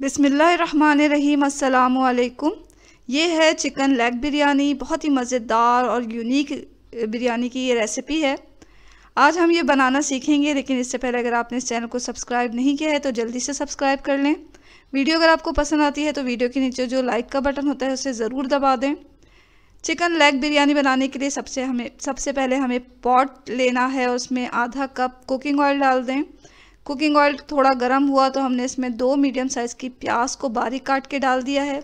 बिसमीम् अल्लाम ये है चिकन लेग बिरयानी बहुत ही मज़ेदार और यूनिक बिरयानी की ये रेसिपी है आज हम ये बनाना सीखेंगे लेकिन इससे पहले अगर आपने इस चैनल को सब्सक्राइब नहीं किया है तो जल्दी से सब्सक्राइब कर लें वीडियो अगर आपको पसंद आती है तो वीडियो के नीचे जो लाइक का बटन होता है उसे ज़रूर दबा दें चिकन लेग बिरयानी बनाने के लिए सबसे हमें सबसे पहले हमें पॉट लेना है उसमें आधा कप कुकिंग ऑयल डाल दें कुकिंग ऑयल थोड़ा गर्म हुआ तो हमने इसमें दो मीडियम साइज़ की प्याज को बारीक काट के डाल दिया है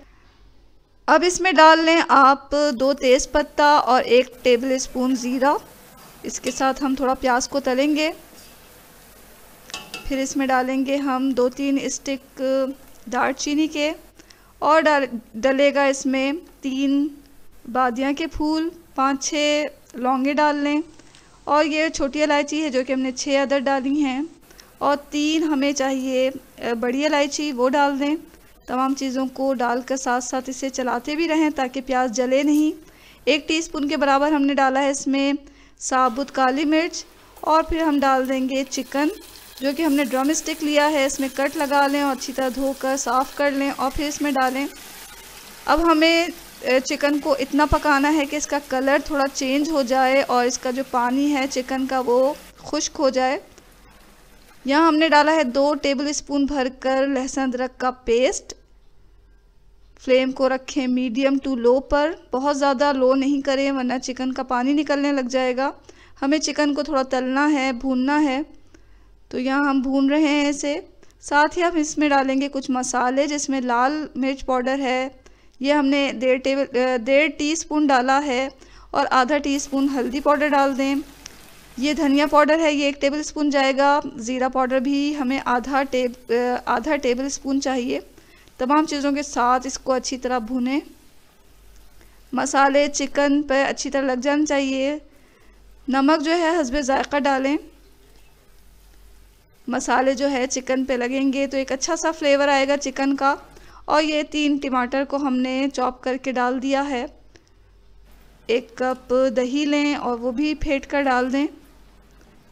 अब इसमें डाल लें आप दो तेज़ पत्ता और एक टेबल स्पून ज़ीरा इसके साथ हम थोड़ा प्याज को तलेंगे फिर इसमें डालेंगे हम दो तीन स्टिक दालचीनी के और डाल डलेगा इसमें तीन बादियाँ के फूल पाँच छः लौंगे डाल लें और ये छोटी इलायची है जो कि हमने छः अदर डाली हैं और तीन हमें चाहिए बड़ी इलायची वो डाल दें तमाम चीज़ों को डाल कर साथ साथ इसे चलाते भी रहें ताकि प्याज जले नहीं एक टीस्पून के बराबर हमने डाला है इसमें साबुत काली मिर्च और फिर हम डाल देंगे चिकन जो कि हमने ड्रम स्टिक लिया है इसमें कट लगा लें और अच्छी तरह धोकर साफ़ कर लें और फिर इसमें डालें अब हमें चिकन को इतना पकाना है कि इसका कलर थोड़ा चेंज हो जाए और इसका जो पानी है चिकन का वो खुश्क हो जाए यहाँ हमने डाला है दो टेबल स्पून भरकर लहसुन अदरक का पेस्ट फ्लेम को रखें मीडियम टू लो पर बहुत ज़्यादा लो नहीं करें वरना चिकन का पानी निकलने लग जाएगा हमें चिकन को थोड़ा तलना है भूनना है तो यहाँ हम भून रहे हैं इसे साथ ही हम इसमें डालेंगे कुछ मसाले जिसमें लाल मिर्च पाउडर है ये हमने डेढ़ टेबल डेढ़ स्पून डाला है और आधा स्पून हल्दी पाउडर डाल दें ये धनिया पाउडर है ये एक टेबल स्पून जाएगा ज़ीरा पाउडर भी हमें आधा टेब आधा टेबल स्पून चाहिए तमाम चीज़ों के साथ इसको अच्छी तरह भुने मसाले चिकन पर अच्छी तरह लग जाना चाहिए नमक जो है हसब ज़ायक़ा डालें मसाले जो है चिकन पे लगेंगे तो एक अच्छा सा फ्लेवर आएगा चिकन का और ये तीन टमाटर को हमने चॉप करके डाल दिया है एक कप दही लें और वो भी फेंट कर डाल दें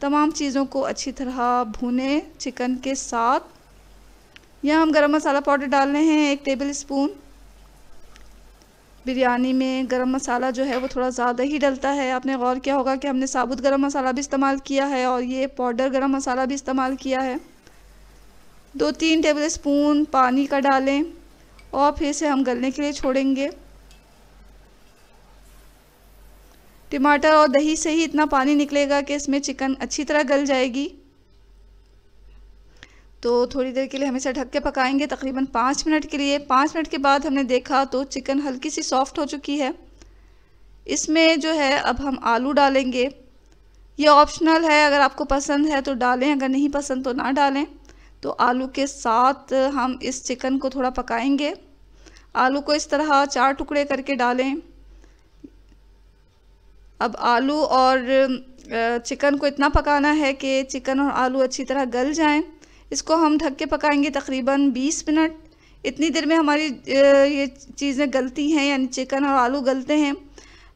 तमाम चीज़ों को अच्छी तरह भुने चिकन के साथ यहाँ हम गरम मसाला पाउडर डाल रहे हैं एक टेबल स्पून बिरयानी में गरम मसाला जो है वो थोड़ा ज़्यादा ही डलता है आपने गौर किया होगा कि हमने साबुत गरम मसाला भी इस्तेमाल किया है और ये पाउडर गरम मसाला भी इस्तेमाल किया है दो तीन टेबल स्पून पानी का डालें और फिर से हम गलने के लिए छोड़ेंगे टमाटर और दही से ही इतना पानी निकलेगा कि इसमें चिकन अच्छी तरह गल जाएगी तो थोड़ी देर के लिए हम इसे ढक के पकाएंगे तकरीबन पाँच मिनट के लिए पाँच मिनट के बाद हमने देखा तो चिकन हल्की सी सॉफ्ट हो चुकी है इसमें जो है अब हम आलू डालेंगे ये ऑप्शनल है अगर आपको पसंद है तो डालें अगर नहीं पसंद तो ना डालें तो आलू के साथ हम इस चिकन को थोड़ा पकाएंगे आलू को इस तरह चार टुकड़े करके डालें अब आलू और चिकन को इतना पकाना है कि चिकन और आलू अच्छी तरह गल जाएं इसको हम ढक के पकाएंगे तकरीबन 20 मिनट इतनी देर में हमारी ये चीज़ें गलती हैं यानी चिकन और आलू गलते हैं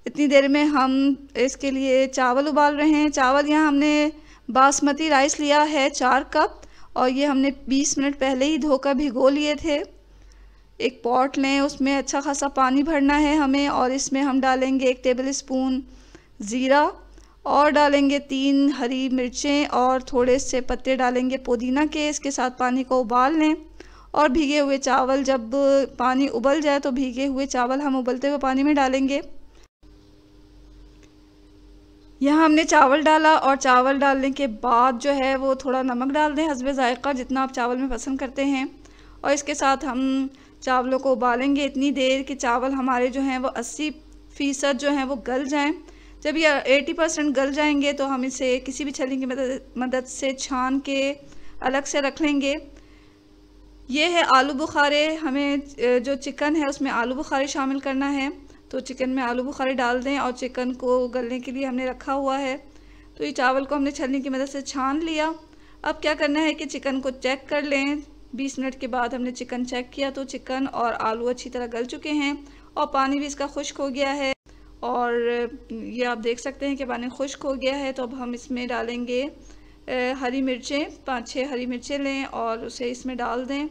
इतनी देर में हम इसके लिए चावल उबाल रहे हैं चावल यहाँ हमने बासमती राइस लिया है चार कप और ये हमने 20 मिनट पहले ही धोकर भिगो लिए थे एक पॉट लें उसमें अच्छा खासा पानी भरना है हमें और इसमें हम डालेंगे एक टेबल स्पून ज़ीरा और डालेंगे तीन हरी मिर्चें और थोड़े से पत्ते डालेंगे पुदीना के इसके साथ पानी को उबाल लें और भीगे हुए चावल जब पानी उबल जाए तो भीगे हुए चावल हम उबलते हुए पानी में डालेंगे यहाँ हमने चावल डाला और चावल डालने के बाद जो है वो थोड़ा नमक डाल दें हसब ज़ायक़ा जितना आप चावल में पसंद करते हैं और इसके साथ हम चावलों को उबालेंगे इतनी देर कि चावल हमारे जो हैं वो अस्सी फ़ीसद जो हैं वो गल जाएं जब ये 80 परसेंट गल जाएंगे तो हम इसे किसी भी छलनी की मदद मदद से छान के अलग से रख लेंगे ये है आलू बुखारे हमें जो चिकन है उसमें आलू बुखारे शामिल करना है तो चिकन में आलू बुखारे डाल दें और चिकन को गलने के लिए हमने रखा हुआ है तो ये चावल को हमने छलनी की मदद से छान लिया अब क्या करना है कि चिकन को चेक कर लें 20 मिनट के बाद हमने चिकन चेक किया तो चिकन और आलू अच्छी तरह गल चुके हैं और पानी भी इसका खुश्क हो गया है और ये आप देख सकते हैं कि पानी खुश्क हो गया है तो अब हम इसमें डालेंगे हरी मिर्चें पाँच छः हरी मिर्चें लें और उसे इसमें डाल दें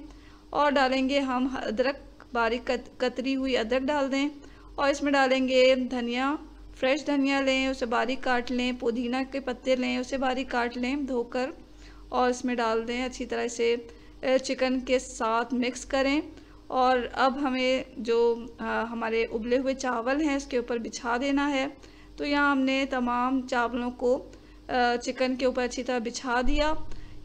और डालेंगे हम अदरक बारीक कत, कतरी हुई अदरक डाल दें और इसमें डालेंगे धनिया फ्रेश धनिया लें उसे बारीक काट लें पुदीना के पत्ते लें उसे बारीक काट लें धोकर और इसमें डाल दें अच्छी तरह से चिकन के साथ मिक्स करें और अब हमें जो आ, हमारे उबले हुए चावल हैं इसके ऊपर बिछा देना है तो यहाँ हमने तमाम चावलों को आ, चिकन के ऊपर अच्छी तरह बिछा दिया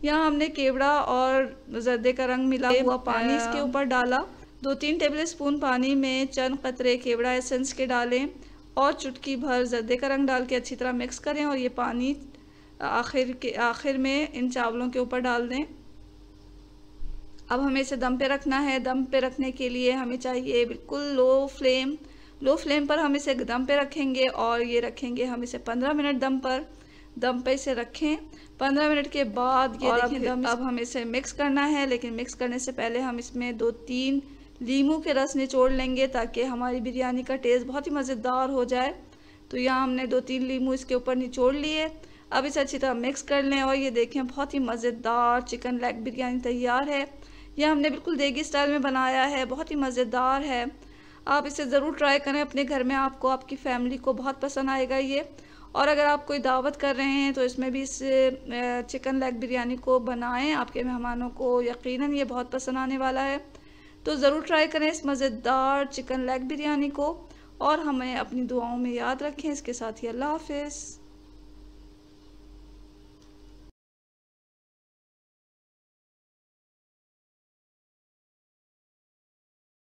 यहाँ हमने केवड़ा और जर्दे का रंग मिला हुआ पानी इसके ऊपर डाला दो तीन टेबल स्पून पानी में चंद कतरे केवड़ा एसेंस के डालें और चुटकी भर जर्दे का रंग डाल के अच्छी तरह मिक्स करें और ये पानी आखिर के आखिर में इन चावलों के ऊपर डाल दें अब हमें इसे दम पे रखना है दम पे रखने के लिए हमें चाहिए बिल्कुल लो फ्लेम लो फ्लेम पर हम इसे दम पे रखेंगे और ये रखेंगे हम इसे पंद्रह मिनट दम पर दम पे इसे रखें पंद्रह मिनट के बाद ये देखिए दम अब हम इसे मिक्स करना है लेकिन मिक्स करने से पहले हम इसमें दो तीन लीमू के रस निचोड़ लेंगे ताकि हमारी बिरयानी का टेस्ट बहुत ही मज़ेदार हो जाए तो यहाँ हमने दो तीन लीमू इसके ऊपर निचोड़ लिए अब इसे अच्छी तरह मिक्स कर लें और ये देखें बहुत ही मज़ेदार चिकन लेग बिरयानी तैयार है यह हमने बिल्कुल देगी स्टाइल में बनाया है बहुत ही मज़ेदार है आप इसे ज़रूर ट्राई करें अपने घर में आपको आपकी फैमिली को बहुत पसंद आएगा ये और अगर आप कोई दावत कर रहे हैं तो इसमें भी इस चिकन लेग बिरयानी को बनाएं आपके मेहमानों को यकीनन ये बहुत पसंद आने वाला है तो ज़रूर ट्राई करें इस मज़ेदार चिकन लेग बिरयानी को और हमें अपनी दुआओं में याद रखें इसके साथ ही अल्लाह हाफिज़